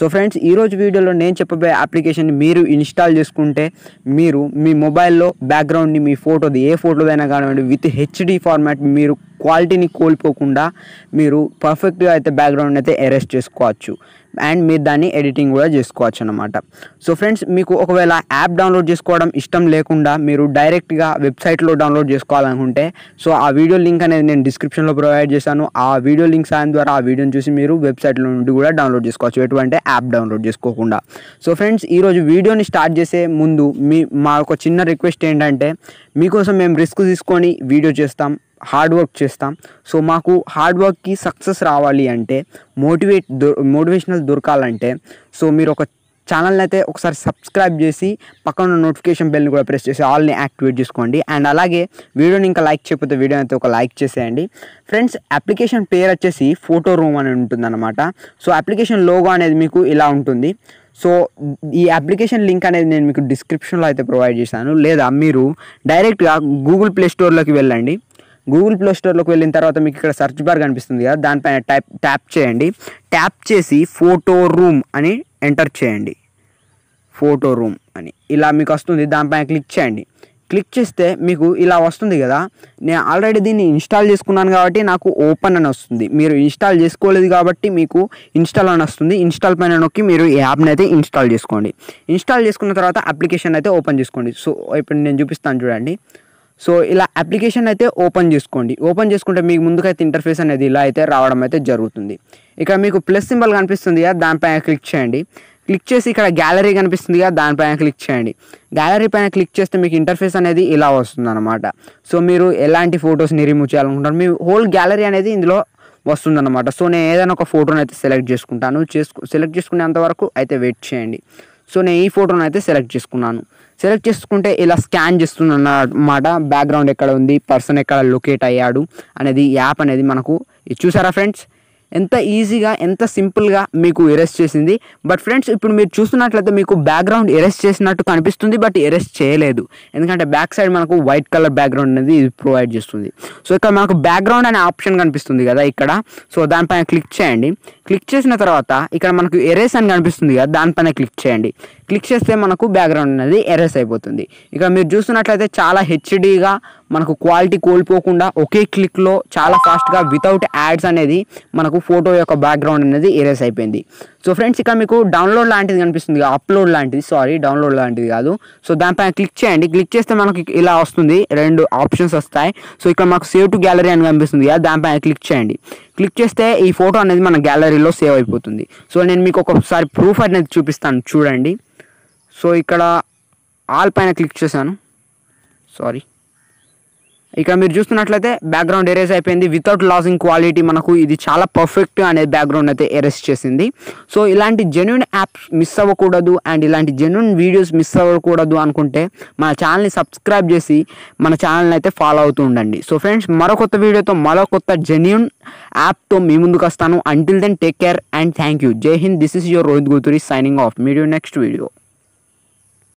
so friends ఈరోజు వీడియోలో నేను చెప్పబోయే అప్లికేషన్ మీరు ఇన్స్టాల్ చేసుకుంటే మీరు మీ మొబైల్లో బ్యాక్గ్రౌండ్ని మీ ఫోటోది ఏ ఫోటోదైనా కానివ్వండి విత్ హెచ్డి ఫార్మాట్ మీరు క్వాలిటీని కోల్పోకుండా మీరు పర్ఫెక్ట్గా అయితే బ్యాక్గ్రౌండ్ అయితే ఎరేస్ట్ చేసుకోవచ్చు అండ్ మీరు దాన్ని ఎడిటింగ్ కూడా చేసుకోవచ్చు అనమాట సో ఫ్రెండ్స్ మీకు ఒకవేళ యాప్ డౌన్లోడ్ చేసుకోవడం ఇష్టం లేకుండా మీరు డైరెక్ట్గా వెబ్సైట్లో డౌన్లోడ్ చేసుకోవాలనుకుంటే సో ఆ వీడియో లింక్ అనేది నేను డిస్క్రిప్షన్లో ప్రొవైడ్ చేశాను ఆ వీడియో లింక్ సాయం ద్వారా ఆ వీడియోని చూసి మీరు వెబ్సైట్లో నుండి కూడా డౌన్లోడ్ చేసుకోవచ్చు ఎటువంటి యాప్ డౌన్లోడ్ చేసుకోకుండా సో ఫ్రెండ్స్ ఈరోజు వీడియోని స్టార్ట్ చేసే ముందు మీ మా ఒక చిన్న రిక్వెస్ట్ ఏంటంటే మీకోసం మేము రిస్క్ తీసుకొని వీడియో చేస్తాం హార్డ్ వర్క్ చేస్తాం సో మాకు హార్డ్ వర్క్కి సక్సెస్ రావాలి అంటే మోటివేట్ మోటివేషనల్ దొరకాలంటే సో మీరు ఒక ఛానల్ని అయితే ఒకసారి సబ్స్క్రైబ్ చేసి పక్కన నోటిఫికేషన్ బెల్ని కూడా ప్రెస్ చేసి ఆల్ని యాక్టివేట్ చేసుకోండి అండ్ అలాగే వీడియోని ఇంకా లైక్ చేయకపోతే వీడియో అయితే ఒక లైక్ చేసేయండి ఫ్రెండ్స్ అప్లికేషన్ పేరు వచ్చేసి ఫోటో రూమ్ అని ఉంటుందన్నమాట సో అప్లికేషన్ లోగో అనేది మీకు ఇలా ఉంటుంది సో ఈ అప్లికేషన్ లింక్ అనేది నేను మీకు డిస్క్రిప్షన్లో అయితే ప్రొవైడ్ చేశాను లేదా మీరు డైరెక్ట్గా గూగుల్ ప్లే స్టోర్లోకి వెళ్ళండి గూగుల్ ప్లే స్టోర్లోకి వెళ్ళిన తర్వాత మీకు ఇక్కడ సర్చ్ బార్ కనిపిస్తుంది కదా దానిపైన టైప్ ట్యాప్ చేయండి ట్యాప్ చేసి ఫోటో రూమ్ అని ఎంటర్ చేయండి ఫోటో రూమ్ అని ఇలా మీకు వస్తుంది దానిపైన క్లిక్ చేయండి క్లిక్ చేస్తే మీకు ఇలా వస్తుంది కదా నేను ఆల్రెడీ దీన్ని ఇన్స్టాల్ చేసుకున్నాను కాబట్టి నాకు ఓపెన్ అని వస్తుంది మీరు ఇన్స్టాల్ చేసుకోలేదు కాబట్టి మీకు ఇన్స్టాల్ అని వస్తుంది ఇన్స్టాల్ పైన నొక్కి మీరు ఈ యాప్ని అయితే ఇన్స్టాల్ చేసుకోండి ఇన్స్టాల్ చేసుకున్న తర్వాత అప్లికేషన్ అయితే ఓపెన్ చేసుకోండి సో ఇప్పుడు నేను చూపిస్తాను చూడండి సో ఇలా అప్లికేషన్ అయితే ఓపెన్ చేసుకోండి ఓపెన్ చేసుకుంటే మీకు ముందుకైతే ఇంటర్ఫేస్ అనేది ఇలా అయితే రావడం అయితే జరుగుతుంది ఇక్కడ మీకు ప్లస్ సింబల్ కనిపిస్తుంది కదా దానిపైన క్లిక్ చేయండి క్లిక్ చేసి ఇక్కడ గ్యాలరీ కనిపిస్తుంది కదా దానిపైన క్లిక్ చేయండి గ్యాలరీ పైన క్లిక్ చేస్తే మీకు ఇంటర్ఫేస్ అనేది ఇలా వస్తుంది అనమాట సో మీరు ఎలాంటి ఫొటోస్ని రిమూవ్ చేయాలనుకుంటారు మీ హోల్ గ్యాలరీ అనేది ఇందులో వస్తుందన్నమాట సో నేను ఏదైనా ఒక ఫోటోని అయితే సెలెక్ట్ చేసుకుంటాను చేసుకు సెలెక్ట్ చేసుకునేంత వరకు అయితే వెయిట్ చేయండి సో నేను ఈ ఫోటోను అయితే సెలెక్ట్ చేసుకున్నాను సెలెక్ట్ చేసుకుంటే ఇలా స్కాన్ చేస్తున్న మాట బ్యాక్గ్రౌండ్ ఎక్కడ ఉంది పర్సన్ ఎక్కడ లొకేట్ అయ్యాడు అనేది యాప్ అనేది మనకు చూసారా ఫ్రెండ్స్ ఎంత ఈజీగా ఎంత సింపుల్గా మీకు ఎరెస్ట్ చేసింది బట్ ఫ్రెండ్స్ ఇప్పుడు మీరు చూస్తున్నట్లయితే మీకు బ్యాక్గ్రౌండ్ ఎరెస్ట్ చేసినట్టు కనిపిస్తుంది బట్ ఎరెస్ట్ చేయలేదు ఎందుకంటే బ్యాక్ సైడ్ మనకు వైట్ కలర్ బ్యాక్గ్రౌండ్ అనేది ఇది ప్రొవైడ్ చేస్తుంది సో ఇక్కడ మనకు బ్యాక్గ్రౌండ్ అనే ఆప్షన్ కనిపిస్తుంది కదా ఇక్కడ సో దానిపైన క్లిక్ చేయండి క్లిక్ చేసిన తర్వాత ఇక్కడ మనకు ఎరేస్ అని కనిపిస్తుంది కదా దానిపైన క్లిక్ చేయండి క్లిక్ చేస్తే మనకు బ్యాక్గ్రౌండ్ అనేది ఎరేస్ అయిపోతుంది ఇక మీరు చూస్తున్నట్లయితే చాలా హెచ్డిగా మనకు క్వాలిటీ కోల్పోకుండా ఒకే క్లిక్లో చాలా ఫాస్ట్గా వితౌట్ యాడ్స్ అనేది మనకు ఫోటో యొక్క బ్యాక్గ్రౌండ్ అనేది ఎరేస్ అయిపోయింది సో ఫ్రెండ్స్ ఇక్కడ మీకు డౌన్లోడ్ లాంటిది కనిపిస్తుంది అప్లోడ్ లాంటిది సారీ డౌన్లోడ్ లాంటిది కాదు సో దానిపైన క్లిక్ చేయండి క్లిక్ చేస్తే మనకి ఇలా వస్తుంది రెండు ఆప్షన్స్ వస్తాయి సో ఇక్కడ మాకు సేవ్ టు గ్యాలరీ అని కనిపిస్తుంది కదా దానిపైన క్లిక్ చేయండి క్లిక్ చేస్తే ఈ ఫోటో అనేది మన గ్యాలరీలో సేవ్ అయిపోతుంది సో నేను మీకు ఒకసారి ప్రూఫ్ అనేది చూపిస్తాను చూడండి సో ఇక్కడ ఆల్ పైన క్లిక్ చేశాను సారీ ఇక మీరు చూస్తున్నట్లయితే బ్యాక్గ్రౌండ్ ఎరేజ్ అయిపోయింది వితౌట్ లాసింగ్ క్వాలిటీ మనకు ఇది చాలా పర్ఫెక్ట్ అనే బ్యాక్గ్రౌండ్ అయితే ఎరేజ్ చేసింది సో ఇలాంటి జెన్యున్ యాప్స్ మిస్ అవ్వకూడదు అండ్ ఇలాంటి జెన్యున్ వీడియోస్ మిస్ అవ్వకూడదు అనుకుంటే మన ఛానల్ని సబ్స్క్రైబ్ చేసి మన ఛానల్ని అయితే ఫాలో అవుతూ ఉండండి సో ఫ్రెండ్స్ మరో కొత్త వీడియోతో మరో కొత్త జెన్యున్ యాప్తో మీ ముందుకు వస్తాను until then take care and thank you Jai Hind this is your Rohit Guturi signing off మీడియో నెక్స్ట్ వీడియో